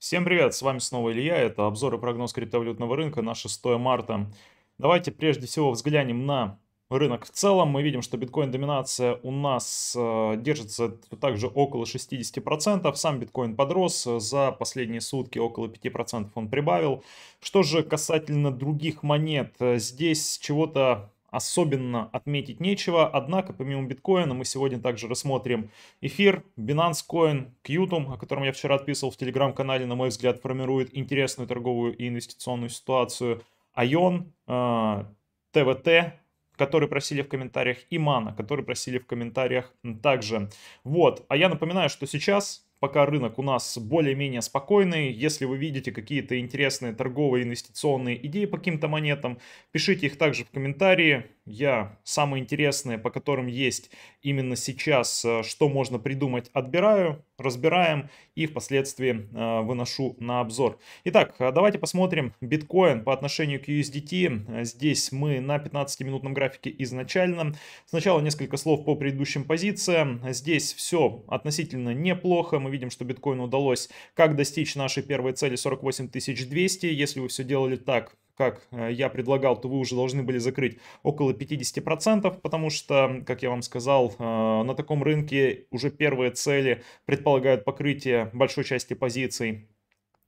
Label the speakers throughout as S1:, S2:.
S1: Всем привет, с вами снова Илья, это обзор и прогноз криптовалютного рынка на 6 марта. Давайте прежде всего взглянем на рынок в целом. Мы видим, что биткоин-доминация у нас э, держится также около 60%. Сам биткоин подрос, э, за последние сутки около 5% он прибавил. Что же касательно других монет, э, здесь чего-то особенно отметить нечего. Однако, помимо биткоина, мы сегодня также рассмотрим эфир, Binance Coin, Qtum, о котором я вчера отписывал в телеграм-канале, на мой взгляд, формирует интересную торговую и инвестиционную ситуацию. Айон, э, ТВТ, которые просили в комментариях, и Мана, которые просили в комментариях также. Вот, а я напоминаю, что сейчас пока рынок у нас более-менее спокойный. Если вы видите какие-то интересные торговые инвестиционные идеи по каким-то монетам, пишите их также в комментарии. Я самые интересные, по которым есть именно сейчас, э, что можно придумать, отбираю, разбираем и впоследствии э, выношу на обзор. Итак, э, давайте посмотрим биткоин по отношению к USDT. Здесь мы на 15-минутном графике изначально. Сначала несколько слов по предыдущим позициям. Здесь все относительно неплохо. Мы видим, что биткоину удалось как достичь нашей первой цели 48 200. Если вы все делали так, как э, я предлагал, то вы уже должны были закрыть около 50%, потому что, как я вам сказал, э, на таком рынке уже первые цели предполагают покрытие большой части позиций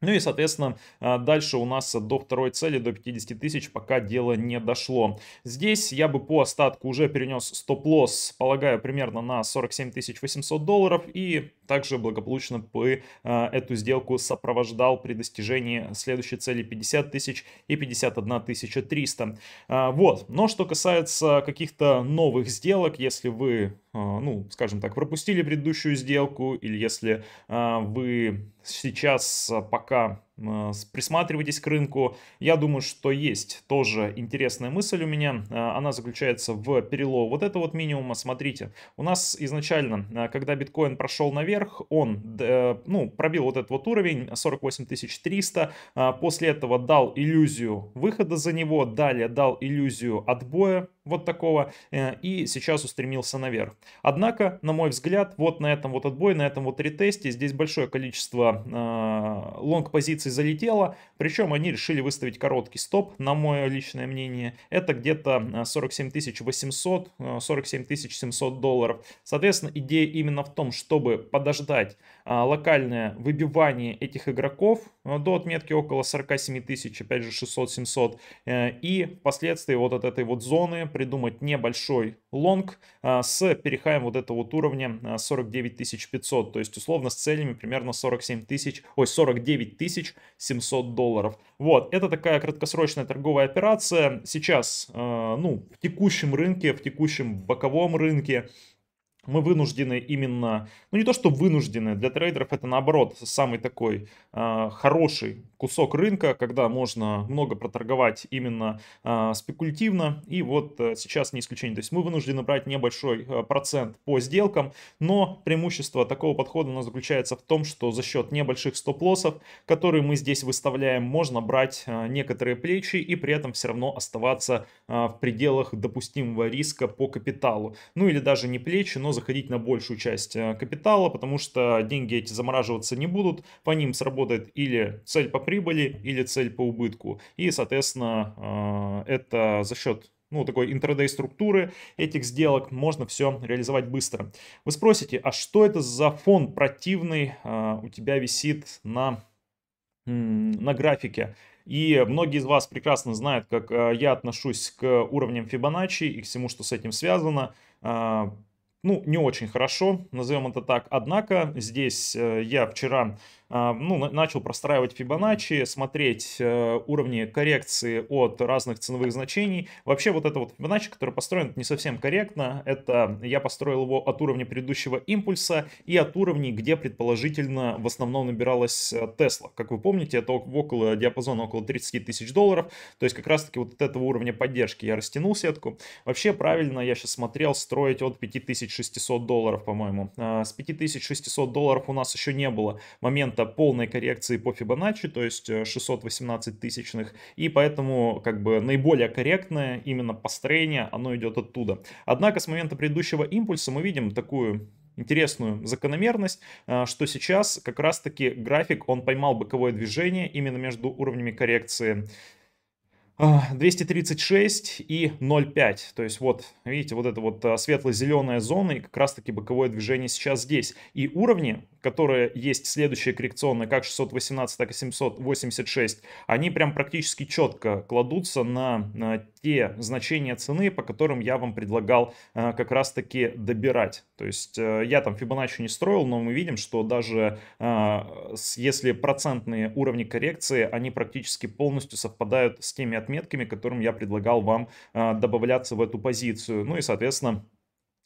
S1: ну и, соответственно, а, дальше у нас до второй цели, до 50 тысяч, пока дело не дошло. Здесь я бы по остатку уже перенес стоп-лосс, полагаю, примерно на 47 800 долларов. И также благополучно бы а, эту сделку сопровождал при достижении следующей цели 50 тысяч и 51 300. А, вот. Но что касается каких-то новых сделок, если вы, ну, скажем так, пропустили предыдущую сделку, или если вы сейчас э, пока э, присматривайтесь к рынку. Я думаю, что есть тоже интересная мысль у меня. Э, она заключается в перелове вот этого вот минимума. Смотрите, у нас изначально, когда биткоин прошел наверх, он ну, пробил вот этот вот уровень 48 300. После этого дал иллюзию выхода за него, далее дал иллюзию отбоя вот такого, э, и сейчас устремился наверх. Однако, на мой взгляд, вот на этом вот отбой, на этом вот ретесте, здесь большое количество а, лонг-позиций залетело, причем они решили выставить короткий стоп, на мое личное мнение, это где-то 47 800, 47 700 долларов. Соответственно, идея именно в том, чтобы подождать а, локальное выбивание этих игроков а, до отметки около 47 тысяч, опять же 600-700, э, и впоследствии вот от этой вот зоны придумать небольшой лонг а, с перехаем вот этого вот уровня 49 500, то есть условно с целями примерно 47 тысяч, ой, 49 тысяч 700 долларов. Вот, это такая краткосрочная торговая операция. Сейчас, ну, в текущем рынке, в текущем боковом рынке, мы вынуждены именно, ну не то что вынуждены, для трейдеров это наоборот самый такой а, хороший кусок рынка, когда можно много проторговать именно э, спекулятивно. И вот э, сейчас не исключение. То есть мы вынуждены брать небольшой э, процент по сделкам, но преимущество такого подхода у нас заключается в том, что за счет небольших стоп-лоссов, которые мы здесь выставляем, можно брать э, некоторые плечи и при этом все равно оставаться э, в пределах допустимого риска по капиталу. Ну или даже не плечи, но заходить на большую часть э, капитала, потому что деньги эти замораживаться не будут, по ним сработают работает или цель по прибыли, или цель по убытку. И, соответственно, а, это за счет ну, такой интрадей структуры этих сделок, можно все реализовать быстро. Вы спросите, а что это за фон противный а, у тебя висит на, на графике? И многие из вас прекрасно знают, как а, я отношусь к уровням Fibonacci и к всему, что с этим связано. ну, не очень хорошо, назовем это так. Однако здесь э, я вчера а, ну, начал простраивать Fibonacci, смотреть э, уровни коррекции от разных ценовых значений. Вообще вот это вот Fibonacci, который построен, не совсем корректно. Это я построил его от уровня предыдущего импульса и от уровней, где предположительно в основном набиралась э, Tesla. Как вы помните, это около диапазона около 30 тысяч долларов. То есть как раз-таки вот от этого уровня поддержки я растянул сетку. Вообще правильно я сейчас смотрел строить от 5600 долларов, по-моему. А, с 5600 долларов у нас еще не было момента до полной коррекции по Fibonacci, то есть 618 э, тысячных, и поэтому как бы наиболее корректное именно построение, оно идет оттуда. Однако с момента предыдущего импульса мы видим такую интересную закономерность, э, что сейчас как раз-таки график, он поймал боковое движение именно между уровнями коррекции 236 а, и 0,5. То есть вот, видите, вот эта вот а, светло-зеленая зона и как раз-таки боковое движение сейчас здесь. И уровни, которые есть следующие коррекционные, как 618, так и 786, они прям практически четко кладутся на, на те значения цены, по которым я вам предлагал э, как раз-таки добирать. То есть э, я там Fibonacci не строил, но мы видим, что даже э, если процентные уровни коррекции, они практически полностью совпадают с теми отметками, которым я предлагал вам добавляться в эту позицию. Ну и, соответственно,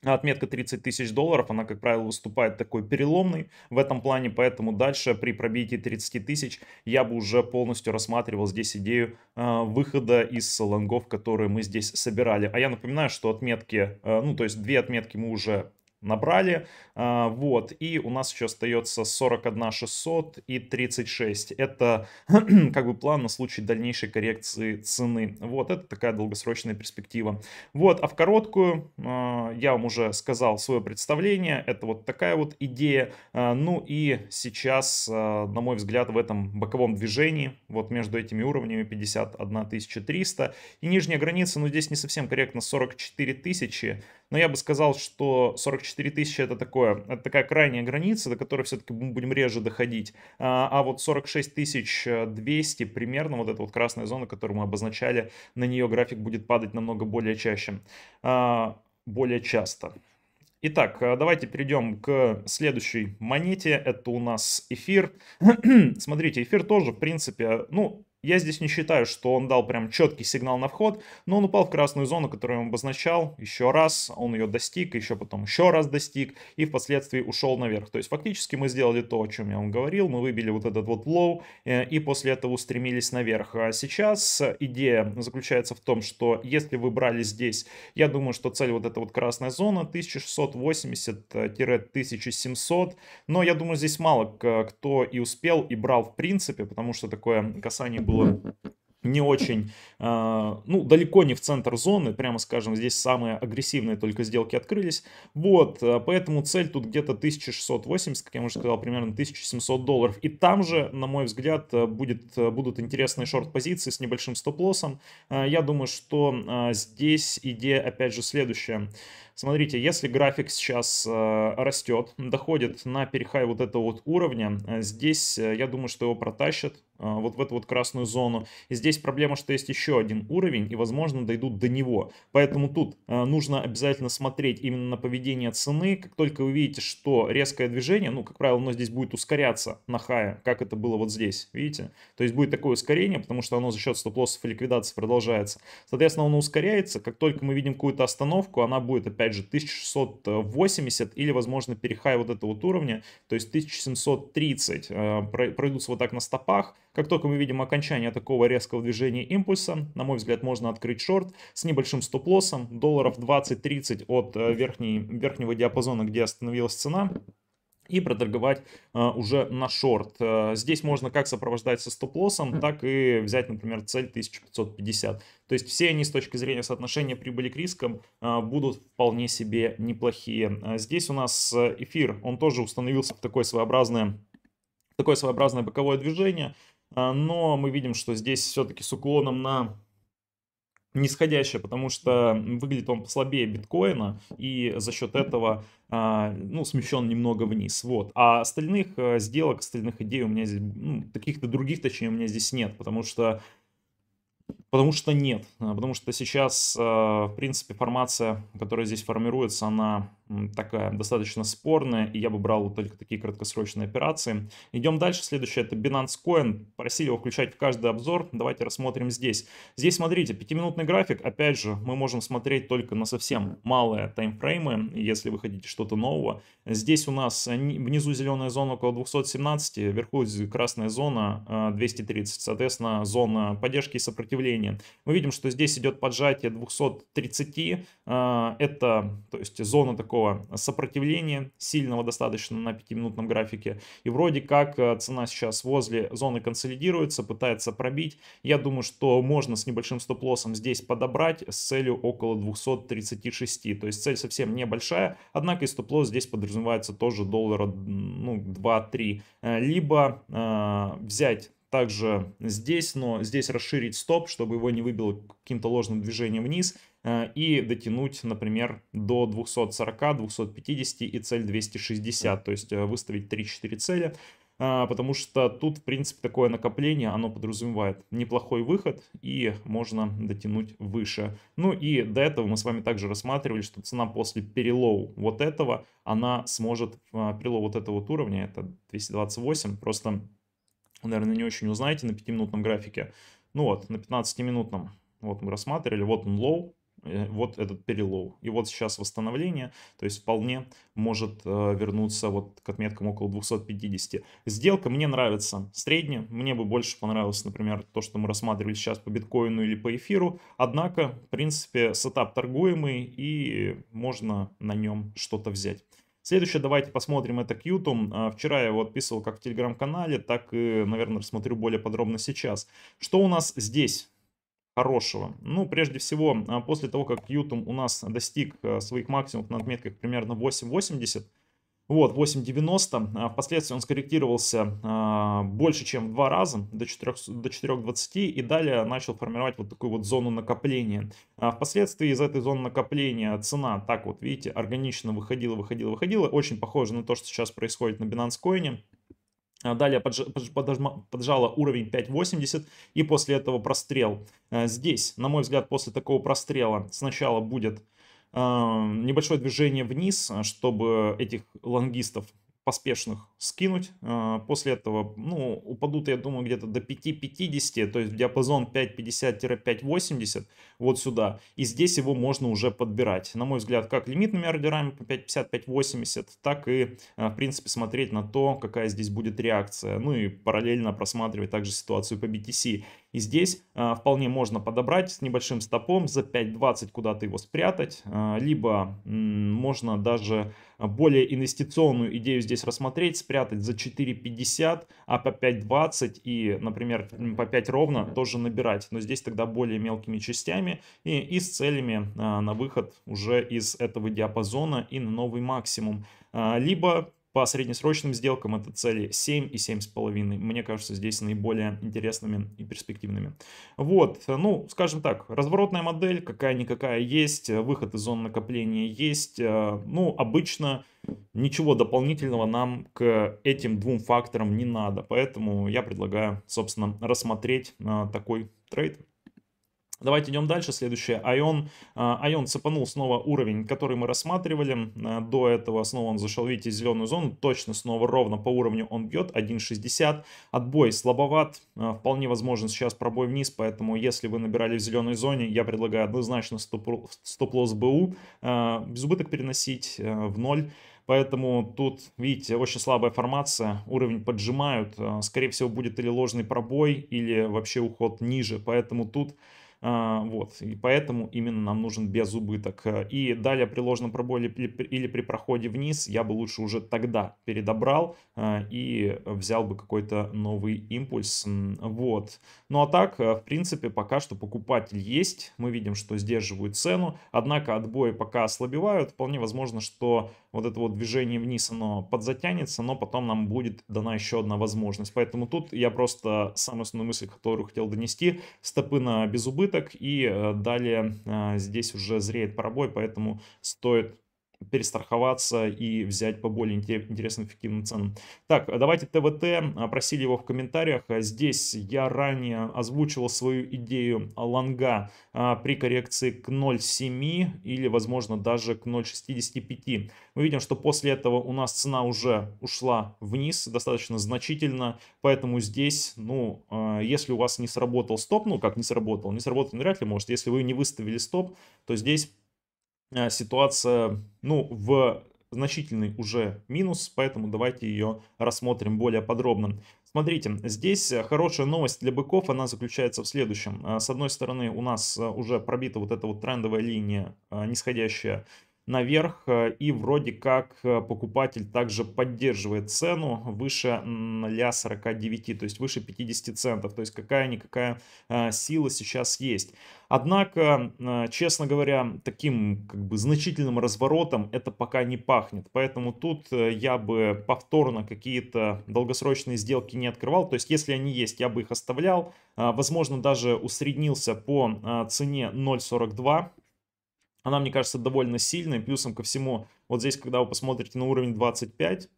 S1: а отметка 30 тысяч долларов, она, как правило, выступает такой переломной в этом плане, поэтому дальше при пробитии 30 тысяч я бы уже полностью рассматривал здесь идею э, выхода из лонгов, которые мы здесь собирали. А я напоминаю, что отметки, э, ну то есть две отметки мы уже набрали. А, вот, и у нас еще остается 41 600 и 36. Это как бы план на случай дальнейшей коррекции цены. Вот, это такая долгосрочная перспектива. Вот, а в короткую а, я вам уже сказал свое представление. Это вот такая вот идея. А, ну и сейчас, на мой взгляд, в этом боковом движении, вот между этими уровнями 51 300 и нижняя граница, ну здесь не совсем корректно, 44 тысячи. Но я бы сказал, что 44 тысячи это такое, это такая крайняя граница, до которой все-таки мы будем реже доходить. А, а вот 46 тысяч 200 э, примерно, вот эта вот красная зона, которую мы обозначали, на нее график будет падать намного более чаще, а, более часто. Итак, э, давайте перейдем к следующей монете. Это у нас эфир. Смотрите, эфир тоже, в принципе, ну, я здесь не считаю, что он дал прям четкий сигнал на вход, но он упал в красную зону, которую он обозначал еще раз, он ее достиг, еще потом еще раз достиг и впоследствии ушел наверх. То есть фактически мы сделали то, о чем я вам говорил, мы выбили вот этот вот лоу э, и после этого устремились наверх. А сейчас идея заключается в том, что если вы брали здесь, я думаю, что цель вот эта вот красная зона 1680-1700, но я думаю здесь мало кто и успел и брал в принципе, потому что такое касание было было не очень, а, ну, далеко не в центр зоны, прямо скажем, здесь самые агрессивные только сделки открылись. Вот, э, поэтому цель тут где-то 1680, как я уже сказал, примерно 1700 долларов. И там же, на мой взгляд, э, будет, э, будут интересные шорт-позиции с небольшим стоп-лоссом. Я думаю, что здесь идея, опять же, следующая. Смотрите, если график сейчас растет, доходит на перехай вот этого вот уровня, здесь, я думаю, что его протащат а, вот в эту вот красную зону. И здесь проблема, что есть еще один уровень, и, возможно, дойдут до него. Поэтому тут а, нужно обязательно смотреть именно на поведение цены. Как только вы видите, что резкое движение, ну, как правило, оно здесь будет ускоряться на хае, как это было вот здесь, видите? То есть будет такое ускорение, потому что оно за счет стоп-лоссов и ликвидации продолжается. Соответственно, оно ускоряется. Как только мы видим какую-то остановку, она будет, опять же, 1680 или, возможно, перехай вот этого вот уровня, то есть 1730. А, пройдутся вот так на стопах, как только мы видим окончание такого резкого движения импульса, на мой взгляд, можно открыть шорт с небольшим стоп-лоссом, долларов 20-30 от э, верхней, верхнего диапазона, где остановилась цена и проторговать э, уже на шорт. Э, здесь можно как сопровождать со стоп-лоссом, хм. так и взять, например, цель 1550. То есть все они с точки зрения соотношения прибыли к рискам э, будут вполне себе неплохие. Э, здесь у нас э, эфир, он тоже установился в такое своеобразное такое своеобразное боковое движение. А, но мы видим, что здесь все-таки с уклоном на нисходящее, потому что выглядит он послабее биткоина, и за счет этого, а, ну, смещен немного вниз, вот. А остальных э, сделок, остальных идей у меня здесь, ну, таких-то других, точнее, у меня здесь нет, потому что Потому что нет, потому что сейчас, э, в принципе, формация, которая здесь формируется, она такая достаточно спорная, и я бы брал только такие краткосрочные операции. Идем дальше. Следующее это Binance Coin. Просили его включать в каждый обзор. Давайте рассмотрим здесь. Здесь, смотрите, пятиминутный график. Опять же, мы можем смотреть только на совсем малые таймфреймы, если вы хотите что-то нового. Здесь у нас внизу зеленая зона около 217, вверху красная зона 230. Э, соответственно, зона поддержки и сопротивления. Мы видим, что здесь идет поджатие 230. Э, это, то есть, зона такого такого сопротивления сильного достаточно на 5-минутном графике. И вроде как э, цена сейчас возле зоны консолидируется, пытается пробить. Я думаю, что можно с небольшим стоп-лоссом здесь подобрать с целью около 236. То есть цель совсем небольшая, однако и стоп-лосс здесь подразумевается тоже доллара ну, 2-3. Э, либо э, взять также здесь, но здесь расширить стоп, чтобы его не выбило каким-то ложным движением вниз Э, и дотянуть, например, до 240, 250 и цель 260, то есть э, выставить 3-4 цели, э, потому что тут, в принципе, такое накопление, оно подразумевает неплохой выход и можно дотянуть выше. Ну и до этого мы с вами также рассматривали, что цена после перелоу вот этого, она сможет, перелоу вот этого вот уровня, это 228, просто, наверное, не очень узнаете на 5-минутном графике, ну вот, на 15-минутном, вот мы рассматривали, вот он лоу, Э, вот этот перелоу. И вот сейчас восстановление, то есть вполне может э, вернуться вот к отметкам около 250. Сделка мне нравится средняя, мне бы больше понравилось, например, то, что мы рассматривали сейчас по биткоину или по эфиру. Однако, в принципе, сетап торгуемый и можно на нем что-то взять. Следующее, давайте посмотрим, это Qtum. А, вчера я его отписывал как в телеграм-канале, так и, наверное, рассмотрю более подробно сейчас. Что у нас здесь? хорошего? Ну, прежде всего, а, после того, как Ютум у нас достиг а, своих максимумов на отметках примерно 8.80, вот, 8.90, а, впоследствии он скорректировался больше, чем в два раза, до 4.20, до 4 и далее начал формировать вот такую вот зону накопления. Впоследствии из этой зоны накопления цена, так вот, видите, органично выходила, выходила, выходила, очень похоже на то, что сейчас происходит на Binance Coin, Далее поджала уровень 5.80 и после этого прострел. Э, здесь, на мой взгляд, после такого прострела сначала будет э, небольшое движение вниз, э, чтобы этих лонгистов поспешных скинуть. А, после этого ну, упадут, я думаю, где-то до 5.50, то есть в диапазон 5.50-5.80 вот сюда. И здесь его можно уже подбирать. На мой взгляд, как лимитными ордерами по 5.50-5.80, так и, а, в принципе, смотреть на то, какая здесь будет реакция. Ну и параллельно просматривать также ситуацию по BTC. И здесь э, вполне можно подобрать с небольшим стопом за 5.20 куда-то его спрятать. Э, либо э, можно даже более инвестиционную идею здесь рассмотреть, спрятать за 4.50, а по 5.20 и, например, по 5 ровно тоже набирать. Но здесь тогда более мелкими частями и, и с целями э, на выход уже из этого диапазона и на новый максимум. Либо по среднесрочным сделкам это цели 7 и 7,5. Мне кажется, здесь наиболее интересными и перспективными. Вот, ну, скажем так, разворотная модель какая-никакая есть, выход из зон накопления есть. Э, ну, обычно ничего дополнительного нам к этим двум факторам не надо. Поэтому я предлагаю, собственно, рассмотреть э, такой трейд. Давайте идем дальше. Следующее. Айон. Айон э, цепанул снова уровень, который мы рассматривали. Э, до этого снова он зашел, видите, зеленую зону. Точно снова ровно по уровню он бьет. 1.60. Отбой слабоват. Э, вполне возможен сейчас пробой вниз. Поэтому, если вы набирали в зеленой зоне, я предлагаю однозначно стоп-лосс БУ. Без убыток переносить в ноль. Поэтому тут, видите, очень слабая формация, уровень поджимают. Скорее всего, будет или ложный пробой, или вообще уход ниже. Поэтому тут а, вот, и поэтому именно нам нужен без убыток. Э, и далее при ложном пробое или при проходе вниз я бы лучше уже тогда передобрал э, и взял бы какой-то новый импульс. Вот. Ну а так, э, в принципе, пока что покупатель есть. Мы видим, что сдерживают цену. Однако отбои пока ослабевают. Вполне возможно, что вот это вот движение вниз, оно подзатянется, но потом нам будет дана еще одна возможность. Поэтому тут я просто самую основную мысль, которую хотел донести, стопы на безубыток и э, далее э, здесь уже зреет пробой, поэтому стоит перестраховаться и взять по более интересным эффективным ценам. Так, давайте ТВТ, а, просили его в комментариях. А здесь я ранее озвучивал свою идею лонга а, при коррекции к 0,7 или, возможно, даже к 0,65. Мы видим, что после этого у нас цена уже ушла вниз достаточно значительно, поэтому здесь, ну, если у вас не сработал стоп, ну, как не сработал, не сработал, вряд ли может, если вы не выставили стоп, то здесь Э, ситуация, ну, в значительный уже минус, поэтому давайте ее рассмотрим более подробно. Смотрите, здесь э, хорошая новость для быков, она заключается в следующем. Э, с одной стороны, у нас уже пробита вот эта вот трендовая линия нисходящая наверх. Э, и вроде как э, покупатель также поддерживает цену выше 0,49, то есть выше 50 центов. То есть какая-никакая э, сила сейчас есть. Однако, честно говоря, таким как бы значительным разворотом это пока не пахнет. Поэтому тут я бы повторно какие-то долгосрочные сделки не открывал. То есть, если они есть, я бы их оставлял. Возможно, даже усреднился по цене 0.42 она, мне кажется, довольно сильная. Плюсом ко всему, вот здесь, когда вы посмотрите на уровень 25,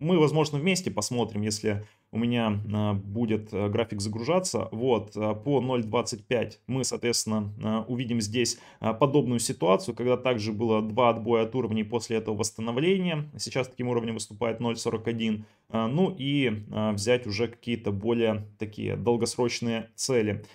S1: мы, возможно, вместе посмотрим, если у меня а, будет а, график загружаться. Вот, а, по 0.25 мы, соответственно, увидим здесь подобную ситуацию, когда также было два отбоя от уровней после этого восстановления. Сейчас таким уровнем выступает 0.41. Ну и взять уже какие-то более такие долгосрочные цели.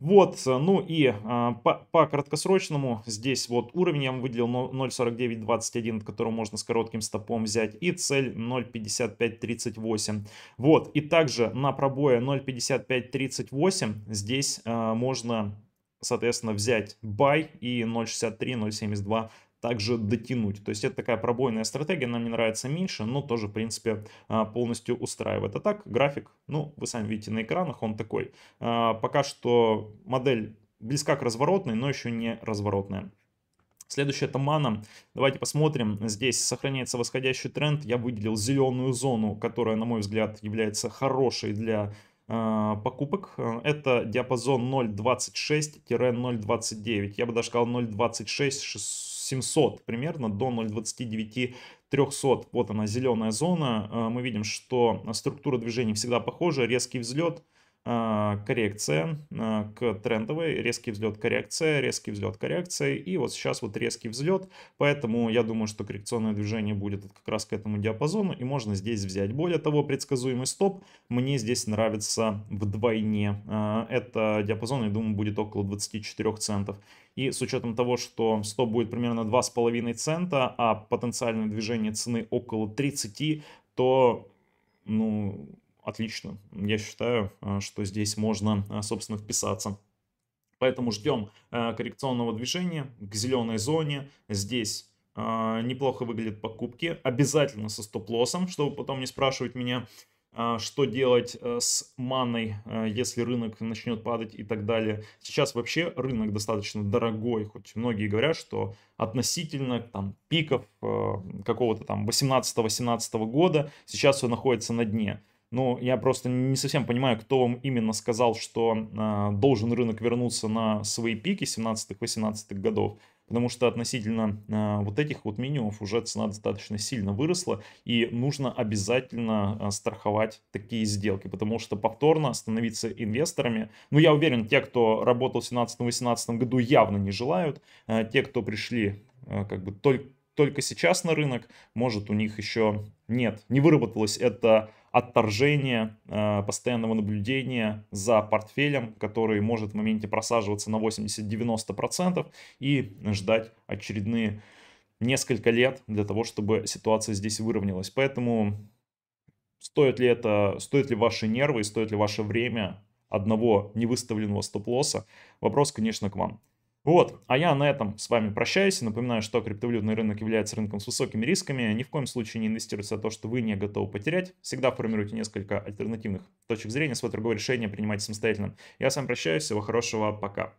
S1: Вот, э, ну и а, по, по краткосрочному здесь вот уровень я вам выделил 0.4921, от которого можно с коротким стопом взять, и цель 0.5538. Вот, и также на пробое 0.5538 здесь а, можно, соответственно, взять buy и 0.63, 0.72 также дотянуть. То есть это такая пробойная стратегия, нам не нравится меньше, но тоже, в принципе, а, полностью устраивает. А так график, ну, вы сами видите на экранах, он такой. А, пока что модель близка к разворотной, но еще не разворотная. Следующая это мана. Давайте посмотрим. Здесь сохраняется восходящий тренд. Я выделил зеленую зону, которая, на мой взгляд, является хорошей для а, покупок. Это диапазон 0.26-0.29. Я бы даже сказал 0.26 700 примерно до 0,29 300. Вот она зеленая зона. Э, мы видим, что структура движения всегда похожа. Резкий взлет, а, коррекция а, к трендовой, резкий взлет, коррекция, резкий взлет, коррекция, и вот сейчас вот резкий взлет, поэтому я думаю, что коррекционное движение будет как раз к этому диапазону, и можно здесь взять. Более того, предсказуемый стоп мне здесь нравится вдвойне. А, это диапазон, я думаю, будет около 24 центов. И с учетом того, что стоп будет примерно 2,5 цента, а потенциальное движение цены около 30, то, ну, отлично. Я считаю, а, что здесь можно, а, собственно, вписаться. Поэтому ждем а, коррекционного движения к зеленой зоне. Здесь неплохо выглядят покупки. Обязательно со стоп-лоссом, чтобы потом не спрашивать меня, что делать э, с маной, э, если рынок начнет падать и так далее. Сейчас вообще рынок достаточно дорогой, хоть многие говорят, что относительно там, пиков э, какого-то там 18-18 года сейчас все находится на дне. Ну, я просто не совсем понимаю, кто вам именно сказал, что э, должен рынок вернуться на свои пики 17-18 годов. Потому что относительно э, вот этих вот минимумов уже цена достаточно сильно выросла. И нужно обязательно э, страховать такие сделки. Потому что повторно становиться инвесторами. Ну, я уверен, те, кто работал в 17-18 году, явно не желают. Э, те, кто пришли э, как бы только только сейчас на рынок, может у них еще нет, не выработалось это отторжение э, постоянного наблюдения за портфелем, который может в моменте просаживаться на 80-90% и ждать очередные несколько лет для того, чтобы ситуация здесь выровнялась. Поэтому стоит ли это, стоит ли ваши нервы стоит ли ваше время одного невыставленного стоп-лосса, вопрос, конечно, к вам. Вот, а я на этом с вами прощаюсь. и Напоминаю, что криптовалютный рынок является рынком с высокими рисками. А ни в коем случае не инвестируйте за то, что вы не готовы потерять. Всегда формируйте несколько альтернативных точек зрения. Свое торговое решение принимайте самостоятельно. Я с вами прощаюсь. Всего хорошего. Пока.